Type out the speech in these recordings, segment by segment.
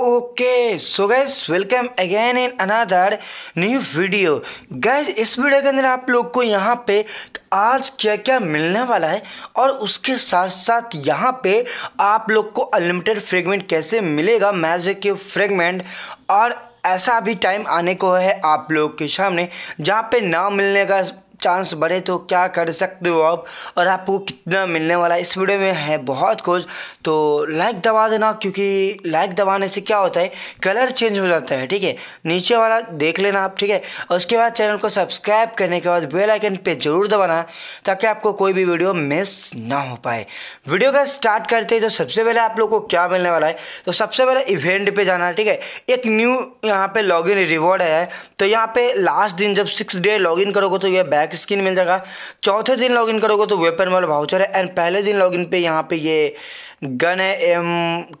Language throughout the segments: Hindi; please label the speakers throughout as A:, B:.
A: okay so guys welcome again in another new video guys इस वीडियो के अंदर आप लोग को यहाँ पे आज क्या क्या मिलने वाला है और उसके साथ साथ यहाँ पे आप लोग को अनलिमिटेड फ्रेगमेंट कैसे मिलेगा मैजिक के फ्रेगमेंट और ऐसा भी टाइम आने को है आप लोग के सामने जहाँ पे ना मिलने का चांस बढ़े तो क्या कर सकते हो आप और आपको कितना मिलने वाला इस वीडियो में है बहुत कुछ तो लाइक दबा देना क्योंकि लाइक दबाने से क्या होता है कलर चेंज हो जाता है ठीक है नीचे वाला देख लेना आप ठीक है और उसके बाद चैनल को सब्सक्राइब करने के बाद बेल आइकन पे ज़रूर दबाना ताकि आपको कोई भी वीडियो मिस ना हो पाए वीडियो का स्टार्ट करते हैं तो सबसे पहले आप लोग को क्या मिलने वाला है तो सबसे पहले इवेंट पर जाना ठीक है एक न्यू यहाँ लॉग इन रिवॉर्ड है तो यहाँ पर लास्ट दिन जब सिक्स डे इन करोगे तो यह बैग ब्लैक स्किन मिल जाएगा चौथे दिन लॉगिन करोगे तो वेपन वाला भाउचर है एंड पहले दिन लॉगिन पे यहाँ पे ये गन है एम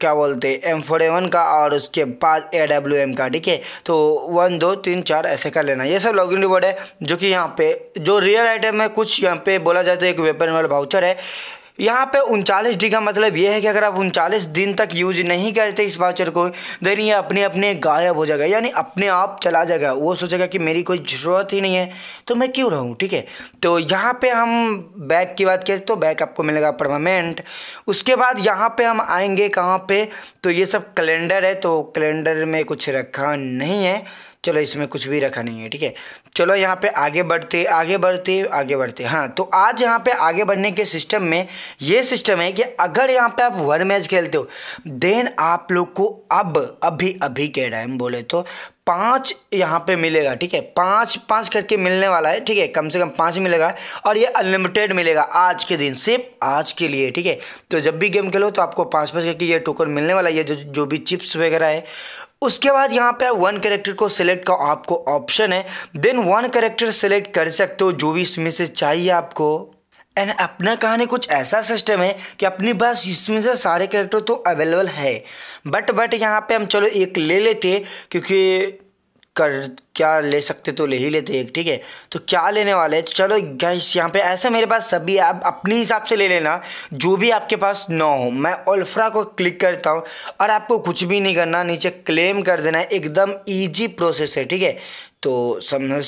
A: क्या बोलते हैं एम फोर एवन का और उसके बाद ए डब्ल्यू एम का ठीक है तो वन दो तीन चार ऐसे कर लेना ये सब लॉगिन रिवॉर्ड है जो कि यहाँ पे जो रियल आइटम है कुछ यहाँ पे बोला जाए तो एक वेपन वाला भाउचर है यहाँ पे उनचालीस डी का मतलब ये है कि अगर आप उनचालीस दिन तक यूज नहीं करते इस वाचर को देन ये अपने अपने गायब हो जाएगा यानी अपने आप चला जाएगा वो सोचेगा कि मेरी कोई ज़रूरत ही नहीं है तो मैं क्यों रहूँ ठीक है तो यहाँ पे हम बैग की बात करें तो बैग आपको मिलेगा परमानेंट उसके बाद यहाँ पर हम आएँगे कहाँ पर तो ये सब कैलेंडर है तो कैलेंडर में कुछ रखा नहीं है चलो इसमें कुछ भी रखा नहीं है ठीक है चलो यहाँ पे आगे बढ़ते आगे बढ़ते आगे बढ़ते हाँ तो आज यहाँ पे आगे बढ़ने के सिस्टम में ये सिस्टम है कि अगर यहाँ पे आप वन मैच खेलते हो देन आप लोग को अब अभी अभी कह रहा है बोले तो पाँच यहाँ पे मिलेगा ठीक है पाँच पाँच करके मिलने वाला है ठीक है कम से कम पाँच मिलेगा और ये अनलिमिटेड मिलेगा आज के दिन सिर्फ आज के लिए ठीक है तो जब भी गेम खेलो तो आपको पाँच पाँच करके ये टोकन मिलने वाला है ये जो जो भी चिप्स वगैरह है उसके बाद यहाँ पे वन करेक्टर को सिलेक्ट का आपको ऑप्शन है देन वन करेक्टर सेलेक्ट कर सकते हो जो भी इसमें से चाहिए आपको एंड अपना कहानी कुछ ऐसा सिस्टम है कि अपने पास इसमें से सारे करेक्टर तो अवेलेबल है बट बट यहाँ पे हम चलो एक ले लेते क्योंकि कर क्या ले सकते तो ले ही लेते एक ठीक है तो क्या लेने वाले तो चलो गैस यहाँ पे ऐसे मेरे पास सभी आप अपने हिसाब से ले लेना जो भी आपके पास ना हो मैं ओल्फ्रा को क्लिक करता हूँ और आपको कुछ भी नहीं करना नीचे क्लेम कर देना है एकदम ईजी प्रोसेस है ठीक है तो समझ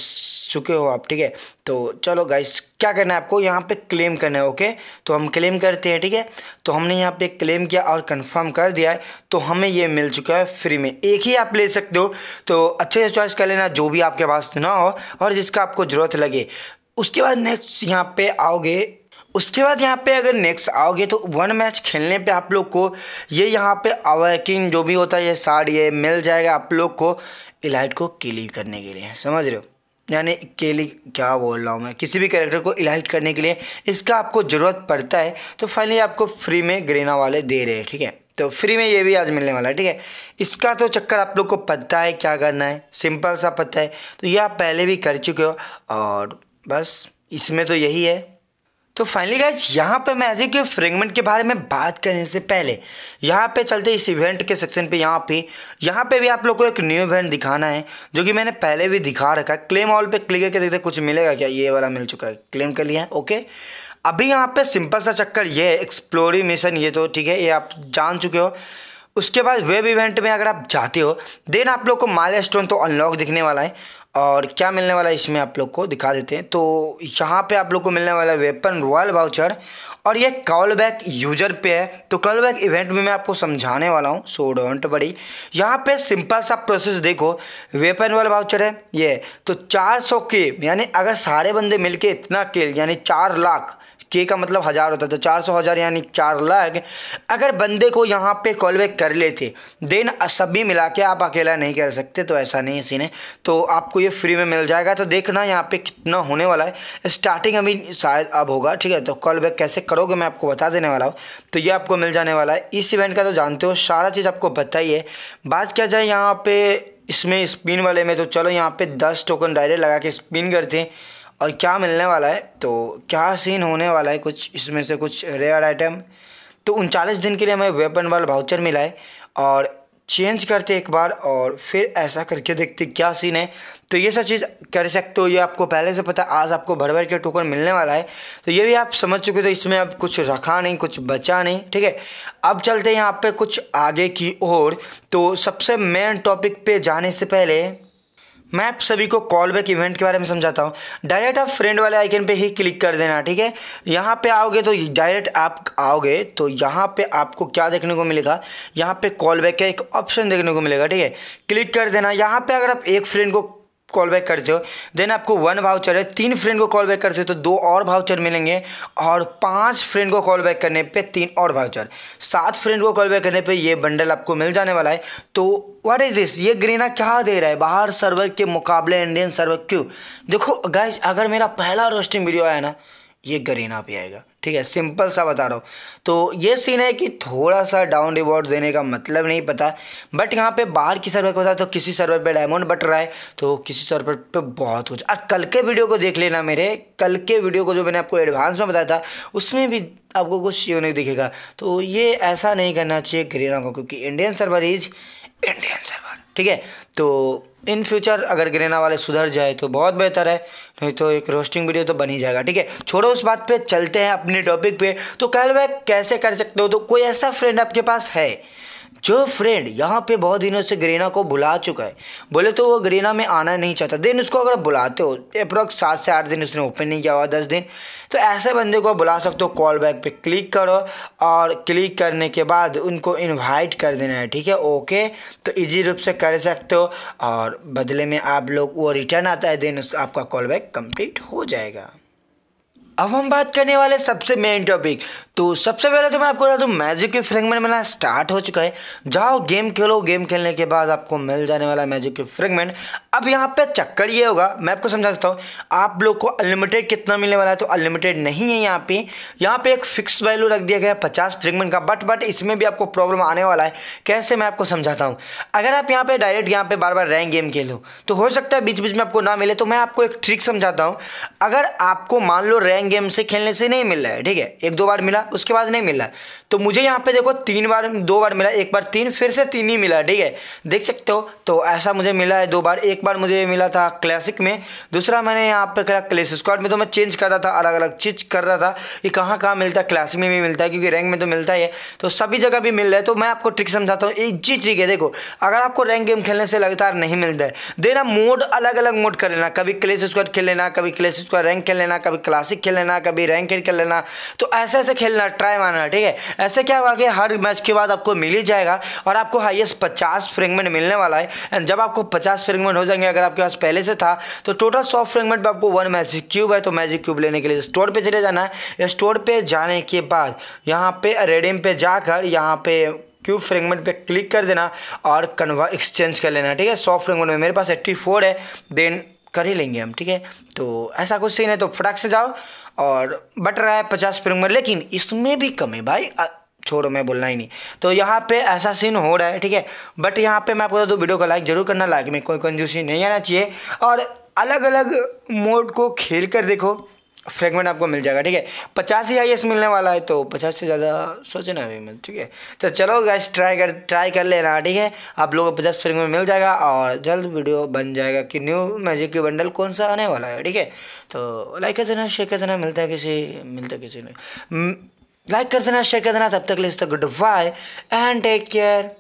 A: चुके हो आप ठीक है तो चलो गाइस क्या करना है आपको यहाँ पे क्लेम करना है ओके तो हम क्लेम करते हैं ठीक है तो हमने यहाँ पे क्लेम किया और कंफर्म कर दिया है तो हमें ये मिल चुका है फ्री में एक ही आप ले सकते हो तो अच्छे से चॉइस कर लेना जो भी आपके पास ना हो और जिसका आपको ज़रूरत लगे उसके बाद नेक्स्ट यहाँ पे आओगे उसके बाद यहाँ पे अगर नेक्स्ट आओगे तो वन मैच खेलने पे आप लोग को ये यहाँ पे अवैकिंग जो भी होता है ये साड़ ये मिल जाएगा आप लोग को इलाइट को किली करने के लिए समझ रहे हो यानी केली क्या बोल रहा हूँ मैं किसी भी कैरेक्टर को इलाइट करने के लिए इसका आपको ज़रूरत पड़ता है तो फाइनली आपको फ्री में ग्रेना वाले दे रहे हैं ठीक है तो फ्री में ये भी आज मिलने वाला है ठीक है इसका तो चक्कर आप लोग को पता है क्या करना है सिंपल सा पता है तो ये आप पहले भी कर चुके हो और बस इसमें तो यही है तो फाइनली गाइज यहाँ पे ऐसे के फ्रेगमेंट के बारे में बात करने से पहले यहाँ पे चलते इस इवेंट के सेक्शन पे यहाँ पे यहाँ पे भी आप लोग को एक न्यू इवेंट दिखाना है जो कि मैंने पहले भी दिखा रखा है क्लेम ऑल पे क्लिक करके देखते कुछ मिलेगा क्या ये वाला मिल चुका है क्लेम कर लिया है ओके अभी यहाँ पे सिंपल सा चक्कर ये है एक्सप्लोरी मिशन ये तो ठीक है ये आप जान चुके हो उसके बाद वेब इवेंट में अगर आप जाते हो देन आप लोग को माइल स्टोन तो अनलॉक दिखने वाला है और क्या मिलने वाला है इसमें आप लोग को दिखा देते हैं तो यहाँ पे आप लोग को मिलने वाला है वेपन रॉयल वाउचर और ये कॉल बैक यूजर पे है तो कॉल बैक इवेंट में मैं आपको समझाने वाला हूँ सो डोंट बड़ी यहाँ पे सिंपल सा प्रोसेस देखो वेपन रॉयल वाउचर है ये तो चार सौ के यानी अगर सारे बंदे मिलके इतना किल यानी चार लाख के का मतलब हज़ार होता है तो चार सौ हज़ार यानी चार लाख अगर बंदे को यहाँ पे कॉल बैक कर लेते देन सभी मिला के आप अकेला नहीं कर सकते तो ऐसा नहीं सीन है तो आपको ये फ्री में मिल जाएगा तो देखना यहाँ पे कितना होने वाला है स्टार्टिंग अभी शायद अब होगा ठीक है तो कॉल बैक कैसे करोगे मैं आपको बता देने वाला हूँ तो ये आपको मिल जाने वाला है इस इवेंट का तो जानते हो सारा चीज़ आपको बताइए बात क्या जाए यहाँ पे इसमें स्पिन वाले में तो चलो यहाँ पे दस टोकन डायरेक्ट लगा के स्पिन करते हैं और क्या मिलने वाला है तो क्या सीन होने वाला है कुछ इसमें से कुछ रेयर आइटम तो उनचालीस दिन के लिए हमें वेपन वाला भाउचर मिला है और चेंज करते एक बार और फिर ऐसा करके देखते क्या सीन है तो ये सब चीज़ कर सकते हो ये आपको पहले से पता आज आपको भर भर के टोकन मिलने वाला है तो ये भी आप समझ चुके हो तो इसमें अब कुछ रखा नहीं कुछ बचा नहीं ठीक है अब चलते हैं यहाँ पे कुछ आगे की ओर तो सबसे मेन टॉपिक पे जाने से पहले मैं आप सभी को कॉल बैक इवेंट के बारे में समझाता हूँ डायरेक्ट आप फ्रेंड वाले आइकन पे ही क्लिक कर देना ठीक है यहाँ पे आओगे तो डायरेक्ट आप आओगे तो यहाँ पे आपको क्या देखने को मिलेगा यहाँ पे कॉल बैक का एक ऑप्शन देखने को मिलेगा ठीक है क्लिक कर देना यहाँ पे अगर आप एक फ्रेंड को कॉल बैक करते हो देन आपको वन भाउचर है तीन फ्रेंड को कॉल बैक करते हो तो दो और भाउचर मिलेंगे और पांच फ्रेंड को कॉल बैक करने पे तीन और भाउचर सात फ्रेंड को कॉल बैक करने पे ये बंडल आपको मिल जाने वाला है तो व्हाट इज़ दिस ये ग्रीना क्या दे रहा है बाहर सर्वर के मुकाबले इंडियन सर्वर क्यों देखो गाइज अगर मेरा पहला रोस्टिंग वीडियो आया ना ये गरीना पे आएगा ठीक है सिंपल सा बता रहा हूँ तो ये सीन है कि थोड़ा सा डाउन रिवॉर्ड देने का मतलब नहीं पता बट यहाँ पे बाहर की सर्वर को बता तो किसी सर्वर पे डायमंड बट रहा है तो किसी सर्वर पे बहुत कुछ अब कल के वीडियो को देख लेना मेरे कल के वीडियो को जो मैंने आपको एडवांस में बताया था उसमें भी आपको कुछ नहीं दिखेगा तो ये ऐसा नहीं करना चाहिए गरीना को क्योंकि Indian server is Indian server ठीक है तो इन फ्यूचर अगर ग्रेना वाले सुधर जाए तो बहुत बेहतर है नहीं तो एक रोस्टिंग वीडियो तो बन ही जाएगा ठीक है छोड़ो उस बात पे चलते हैं अपने टॉपिक पे तो कैलबैक कैसे कर सकते हो तो कोई ऐसा फ्रेंड आपके पास है जो फ्रेंड यहाँ पे बहुत दिनों से ग्रेना को बुला चुका है बोले तो वो ग्रेना में आना नहीं चाहता देन उसको अगर बुलाते हो अप्रॉक्स सात से आठ दिन उसने ओपन नहीं किया हुआ दस दिन तो ऐसे बंदे को बुला सकते हो कॉल बैक पे क्लिक करो और क्लिक करने के बाद उनको इनवाइट कर देना है ठीक है ओके तो इजी रूप से कर सकते हो और बदले में आप लोग वो रिटर्न आता है देन उस आपका कॉल बैक कम्प्लीट हो जाएगा अब हम बात करने वाले सबसे मेन टॉपिक तो सबसे पहले तो मैं आपको बता दूँ मैजिक के फ्रेगमेंट बना स्टार्ट हो चुका है जाओ गेम खेलो गेम खेलने के बाद आपको मिल जाने वाला मैजिक के फ्रेगमेंट अब यहाँ पे चक्कर ये होगा मैं आपको समझा देता हूँ आप लोग को अनलिमिटेड कितना मिलने वाला है तो अनलिमिटेड नहीं है यहाँ पे यहाँ पे एक फिक्स वैल्यू रख दिया गया है पचास फ्रेगमेंट का बट बट इसमें भी आपको प्रॉब्लम आने वाला है कैसे मैं आपको समझाता हूँ अगर आप यहाँ पर डायरेक्ट यहाँ पर बार बार रैंक गेम खेलो तो हो सकता है बीच बीच में आपको ना मिले तो मैं आपको एक ट्रिक समझाता हूँ अगर आपको मान लो रैंक गेम से खेलने से नहीं मिल रहा है ठीक है एक दो बार मिला उसके बाद नहीं मिल रहा तो मुझे यहाँ पे देखो तीन बार दो बार मिला एक बार तीन फिर से तीन ही मिला ठीक है देख सकते हो तो ऐसा मुझे मिला है दो बार एक बार मुझे मिला था क्लासिक में दूसरा मैंने यहाँ पे करा क्लेस स्क्वाड में तो मैं चेंज कर रहा था अलग अलग चीज कर रहा था कि कहाँ कहाँ मिलता है क्लासिक में भी मिलता है क्योंकि रैंक में तो मिलता ही है तो सभी जगह भी मिल रहा है तो मैं आपको ट्रिक समझाता हूँ एक जी ट्रिक है देखो अगर आपको रैंक गेम खेलने से लगातार नहीं मिलता है देना मोड अलग अलग मोड कर लेना कभी क्लेस स्क्वाड खेल लेना कभी क्लेस स्क्वाड रैंक खेल लेना कभी क्लासिक खेल लेना कभी रैंक कर लेना तो ऐसे ऐसे खेलना ट्राई मारना ठीक है ऐसे क्या हुआ कि हर मैच के बाद आपको मिल ही जाएगा और आपको हाइएस्ट पचास फ्रेगमेंट मिलने वाला है एंड जब आपको पचास फ्रेगमेंट हो जाएंगे अगर आपके पास पहले से था तो टोटल सौ फ्रेगमेंट पर आपको वन मैजिक क्यूब है तो मैजिक क्यूब लेने के लिए स्टोर पर चले जाना है स्टोर पर जाने के बाद यहाँ पे रेडियम पे जाकर यहाँ पे क्यूब फ्रेगमेंट पे क्लिक कर देना और कन्वा एक्सचेंज कर लेना ठीक है सौ फ्रेगमेंट में मेरे पास एट्टी फोर है देन कर ही लेंगे हम ठीक है तो ऐसा कुछ सीन है तो फटाक से जाओ और बट रहा है पचास स्प्रिंग में लेकिन इसमें भी कम है भाई छोड़ो मैं बोलना ही नहीं तो यहाँ पे ऐसा सीन हो रहा है ठीक है बट यहाँ पे मैं आपको बता दूँ वीडियो को लाइक जरूर करना लाइक में कोई कंजूसी नहीं आना चाहिए और अलग अलग मोड को खेल कर देखो फ्रेगमेंट आपको मिल जाएगा ठीक है पचास ही आई मिलने वाला है तो पचास से ज़्यादा सोचना अभी मिल ठीक है तो चलो गैस ट्राई कर ट्राई कर लेना ठीक है आप लोगों को पचास फ्रेगमेंट मिल जाएगा और जल्द वीडियो बन जाएगा कि न्यू मैजिक की बंडल कौन सा आने वाला है ठीक है तो लाइक कर देना शेयर कर देना मिलता है किसी मिलता है किसी ने लाइक कर देना शेयर कर देना तब तक लिस्ट goodbye and take care